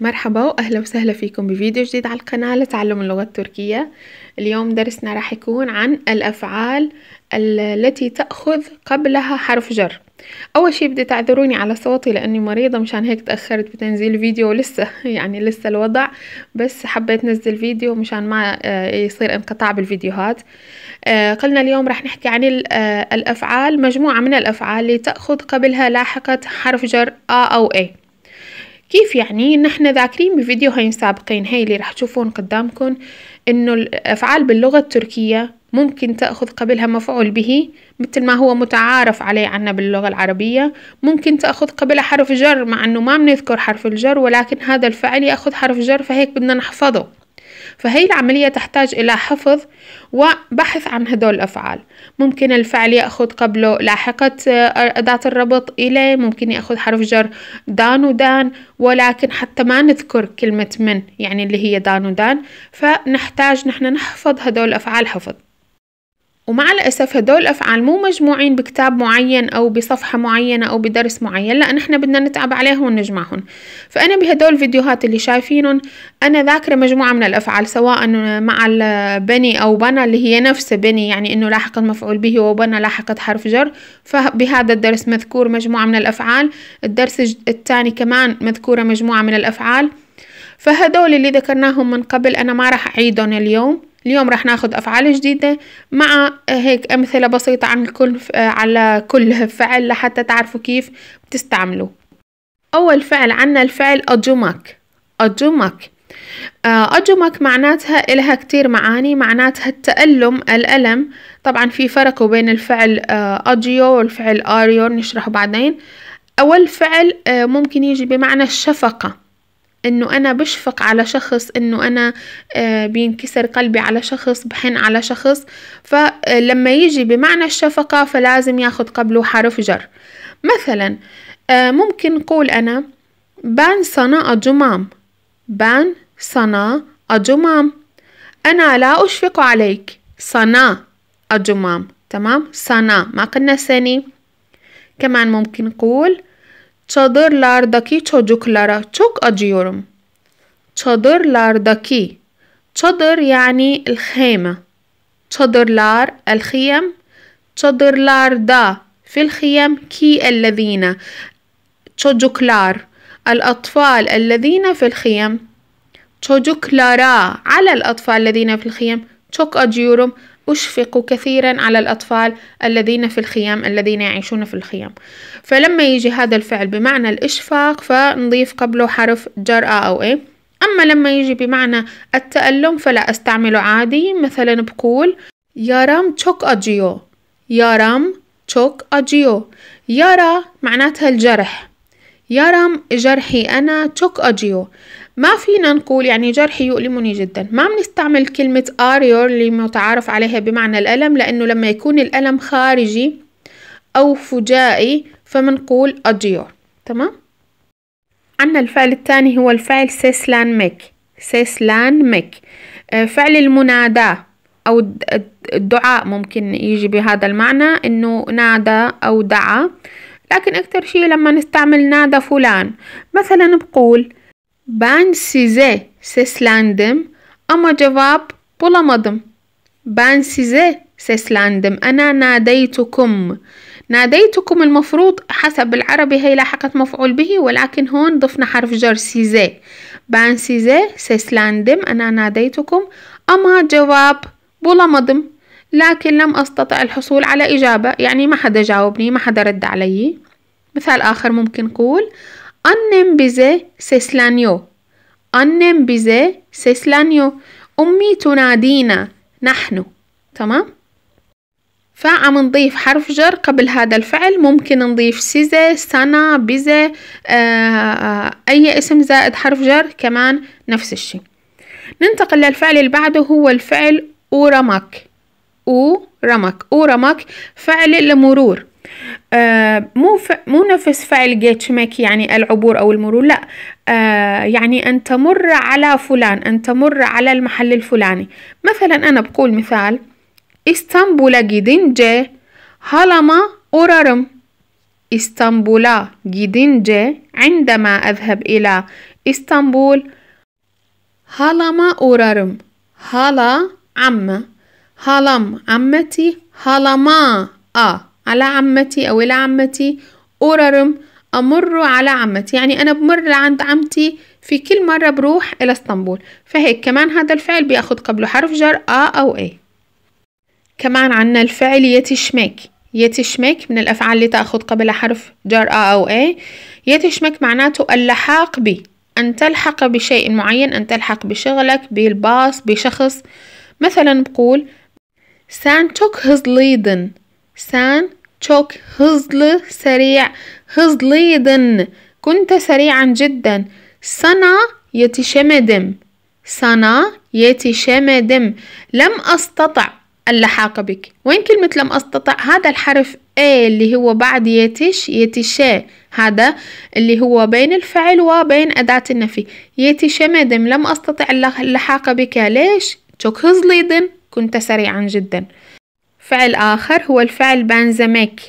مرحبا واهلا وسهلا فيكم بفيديو جديد على القناة لتعلم اللغة التركية اليوم درسنا راح يكون عن الافعال التي تأخذ قبلها حرف جر اول شي بدي تعذروني على صوتي لاني مريضة مشان هيك تأخرت بتنزيل فيديو لسه يعني لسه الوضع بس حبيت نزل فيديو مشان ما آه، يصير انقطاع بالفيديوهات آه، قلنا اليوم راح نحكي عن آه، الافعال مجموعة من الافعال اللي تأخذ قبلها لاحقة حرف جر ا او اي كيف يعني نحن ذاكرين بفيديوهين سابقين هاي اللي راح تشوفون قدامكم انه الافعال باللغة التركية ممكن تأخذ قبلها مفعول به مثل ما هو متعارف عليه عنا باللغة العربية ممكن تأخذ قبلها حرف جر مع أنه ما بنذكر حرف الجر ولكن هذا الفعل يأخذ حرف جر فهيك بدنا نحفظه فهي العملية تحتاج إلى حفظ وبحث عن هدول الأفعال ممكن الفعل يأخذ قبله لاحقة أداة الربط إلى ممكن يأخذ حرف جر دان ودان ولكن حتى ما نذكر كلمة من يعني اللي هي دان ودان فنحتاج نحن نحفظ هدول الأفعال حفظ ومع الأسف هدول الأفعال مو مجموعين بكتاب معين أو بصفحة معينة أو بدرس معين لا نحن بدنا نتعب عليهم ونجمعهم فأنا بهدول الفيديوهات اللي شايفينهم أنا ذاكرة مجموعة من الأفعال سواء مع البني أو بنى اللي هي نفس بني يعني أنه لاحقت مفعول به وبنى لاحقت حرف جر فبهذا الدرس مذكور مجموعة من الأفعال الدرس الثاني كمان مذكورة مجموعة من الأفعال فهدول اللي ذكرناهم من قبل أنا ما راح أعيدهم اليوم اليوم راح ناخد أفعال جديدة مع هيك أمثلة بسيطة عن كل على كل فعل لحتى تعرفوا كيف بتستعملوا أول فعل عنا الفعل أجومك أجومك أجومك آه، معناتها إلها كتير معاني معناتها التألم الألم طبعا في فرق بين الفعل آه، أجيو والفعل أريو نشرحه بعدين أول فعل آه، ممكن يجي بمعنى الشفقة انه انا بشفق على شخص انه انا آه، بينكسر قلبي على شخص بحن على شخص فلما يجي بمعنى الشفقة فلازم ياخد قبله حرف جر مثلا آه، ممكن نقول انا بان صنا أجمام بان صنا أجمام انا لا اشفق عليك صنا أجمام تمام صنا ما قلنا سني كمان ممكن نقول Çadırlardaki çocuklara çok acıyorum. Çadırlardaki çadır yani الخيمة çadırlar الخيم çadırlarda في الخيم كي الذين çocuklar الأطفال الذين في الخيم çocuklara على الأطفال الذين في الخيم çok acıyorum أشفق كثيرا على الأطفال الذين في الخيام الذين يعيشون في الخيام فلما يجي هذا الفعل بمعنى الإشفاق فنضيف قبله حرف جرأة أو إيه أما لما يجي بمعنى التألم فلا أستعمله عادي مثلا بقول يارام تشوك أجيو يارام تشوك أجيو يارا معناتها الجرح يارام جرحي أنا تشوك أجيو ما فينا نقول يعني جرحي يؤلمني جدا ما بنستعمل كلمة آريور اللي متعارف عليها بمعنى الألم لأنه لما يكون الألم خارجي أو فجائي فمنقول أجيور تمام عنا الفعل الثاني هو الفعل سيسلان ميك سيسلان ميك آه، فعل المناداة أو الدعاء ممكن يجي بهذا المعنى إنه نادى أو دعا لكن أكتر شيء لما نستعمل نادى فلان مثلا بقول Ben size seslendim ama cevap bulamadım. Ben size سيسلاندم أنا ناديتكم ناديتكم المفروض حسب العربي هي لاحقة مفعول به ولكن هون ضفنا حرف جر سيزي بان سيزي سيسلاندم أنا ناديتكم أما جواب بولمضم لكن لم أستطع الحصول على إجابة يعني ما حدا جاوبني ما حدا رد علي مثال آخر ممكن نقول Annem bize sesleniyor. Annem bize sesleniyor. أمي تنادينا نحن تمام فعم نضيف حرف جر قبل هذا الفعل ممكن نضيف سيزة سنة بزة أي اسم زائد حرف جر كمان نفس الشي ننتقل للفعل اللي بعده هو الفعل أورمك أورمك أورمك فعل المرور آه، مو ف... مو نفس فعل ميك يعني العبور أو المرور لا آه، يعني أن تمر على فلان أن تمر على المحل الفلاني مثلا أنا بقول مثال اسطنبول gidince هالما اورارم اسطنبول gidince عندما أذهب إلى إسطنبول هالما اورارم هالا عمّ هالم عمتي هالما a على عمتي أو إلى عمتي أورارم أمر على عمتي يعني أنا بمر عند عمتي في كل مرة بروح إلى اسطنبول فهيك كمان هذا الفعل بياخد قبله حرف جر آ أو إيه كمان عنا الفعل يتشمك يتشمك من الأفعال اللي تأخذ قبلها حرف جر آ أو إيه يتشمك معناته اللحاق بي أن تلحق بشيء معين أن تلحق بشغلك بالباص بشخص مثلا بقول سانتوك هزليدن سان çok hızlı سريع hızlıydın كنت سريعا جدا sana yetişemedim sana yetişemedim لم أستطع اللحاق بك وين كلمة لم أستطع هذا الحرف A اللي هو بعد يتش يتشا هذا اللي هو بين الفعل وبين أداة النفي يتشمدم لم أستطع اللحاق بك ليش؟ تشوك هزليدن كنت سريعا جدا فعل آخر هو الفعل بانزمك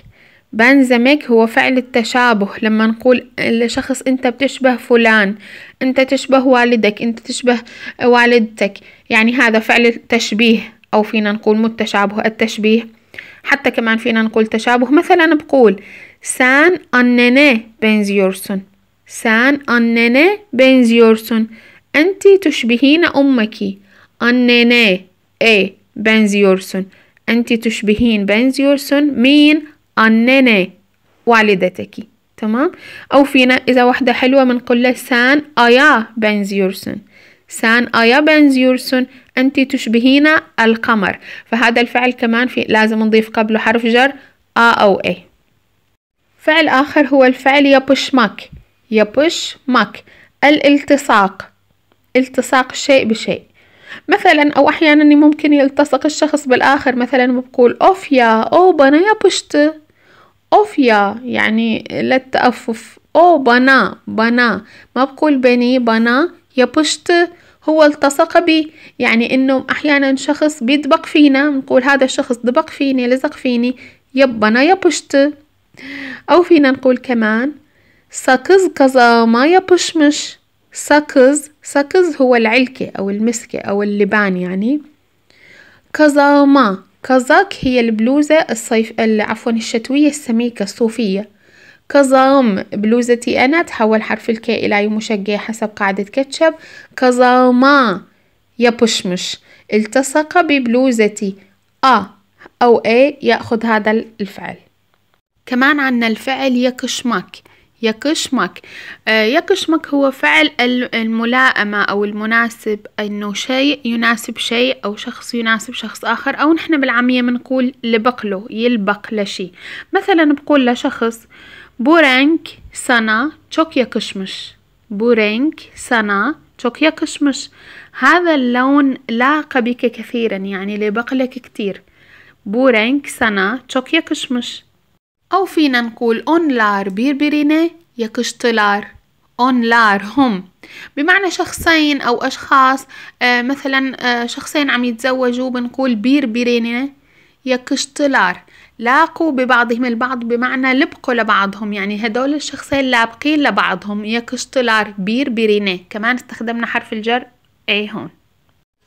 بانزميك هو فعل التشابه لما نقول لشخص انت بتشبه فلان انت تشبه والدك انت تشبه والدتك يعني هذا فعل التشبيه او فينا نقول مو التشابه التشبيه حتى كمان فينا نقول تشابه مثلا بقول سان أنني بنزيورسون سان أنني بنزيورسون انت تشبهين امك أنني اي بنزيورسون أنت تشبهين بنزيورسون مين أنني والدتك تمام أو فينا إذا واحدة حلوة من لها سان أيا بنزيورسون سان أيا بنزيورسون أنت تشبهين القمر فهذا الفعل كمان في لازم نضيف قبله حرف جر أ أو إيه فعل آخر هو الفعل يبشمك مك الالتصاق التصاق شيء بشيء مثلا أو أحيانا ممكن يلتصق الشخص بالآخر مثلا وبقول أوف يا أو بنا يا بشت أوف يا يعني للتأفف أو بنا بنا ما بقول بني بنا يا بشت هو التصق بي يعني إنه أحيانا شخص بيدبق فينا نقول هذا الشخص دبق فيني لزق فيني يبنا يا بشت أو فينا نقول كمان ساكز كذا ما يبشمش سكز سكز هو العلكة أو المسكة أو اللبان يعني كازاما كازاك هي البلوزة الصيف عفوا الشتوية السميكة الصوفية كظام بلوزتي أنا تحول حرف الكاء إلى مشجع حسب قاعدة كاتشب كظاما يبشمش التصق ببلوزتي أ أو أي يأخذ هذا الفعل كمان عنا الفعل يكشمك يكشمك آه، يكشمك هو فعل الملائمة أو المناسب أنه شيء يناسب شيء أو شخص يناسب شخص آخر أو نحن بالعامية بنقول لبقله يلبق لشي مثلا بقول لشخص بورنك سنة çok يكشمش بورينك سنة sana يكشمش هذا اللون لاقى بك كثيرا يعني لبقلك كتير bu renk sana çok yakışmış أو فينا نقول أون لار بيربريني يكشتلار لار هم بمعنى شخصين أو أشخاص آه مثلا آه شخصين عم يتزوجوا بنقول بيربريني يكشتلار لاقوا ببعضهم البعض بمعنى لبقوا لبعضهم يعني هدول الشخصين لابقين لبعضهم يكشتلار بيريني كمان استخدمنا حرف الجر اي هون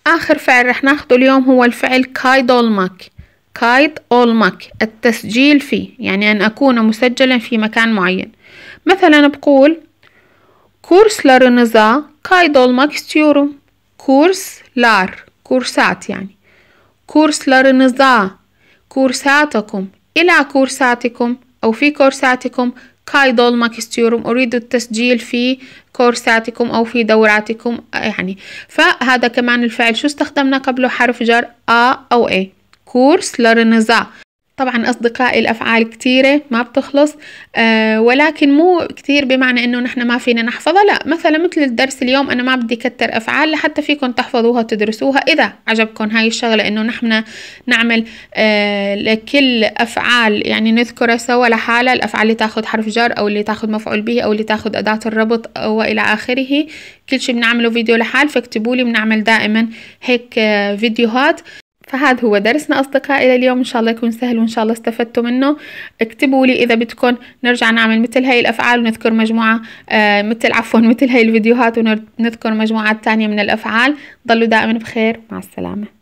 آخر فعل رح ناخده اليوم هو الفعل كايدولمك كايت ماك التسجيل فيه يعني أن أكون مسجلا في مكان معين مثلا بقول كورس ستيورم كورس لار كورسات يعني كورس Kurslarınıza, كورساتكم إلى كورساتكم أو في كورساتكم ماك ستيورم أريد التسجيل في كورساتكم أو في دوراتكم يعني فهذا كمان الفعل شو استخدمنا قبله حرف جر أ أو إيه كورس لرنزا طبعا أصدقائي الأفعال كتيرة ما بتخلص آه ولكن مو كتير بمعنى إنه نحن ما فينا نحفظها لا مثلا مثل الدرس اليوم أنا ما بدي كتر أفعال لحتى فيكم تحفظوها وتدرسوها إذا عجبكم هاي الشغلة إنه نحن نعمل آه لكل أفعال يعني نذكرها سوا لحالها الأفعال اللي تاخد حرف جر أو اللي تاخد مفعول به أو اللي تاخد أداة الربط وإلى آخره كل شيء بنعمله فيديو لحال فاكتبولي بنعمل دائما هيك آه فيديوهات فهذا هو درسنا أصدقائي لليوم إن شاء الله يكون سهل وإن شاء الله استفدتوا منه اكتبوا لي إذا بدكم نرجع نعمل مثل هاي الأفعال ونذكر مجموعة آه مثل عفوا مثل هاي الفيديوهات ونذكر مجموعات تانية من الأفعال ضلوا دائما بخير مع السلامة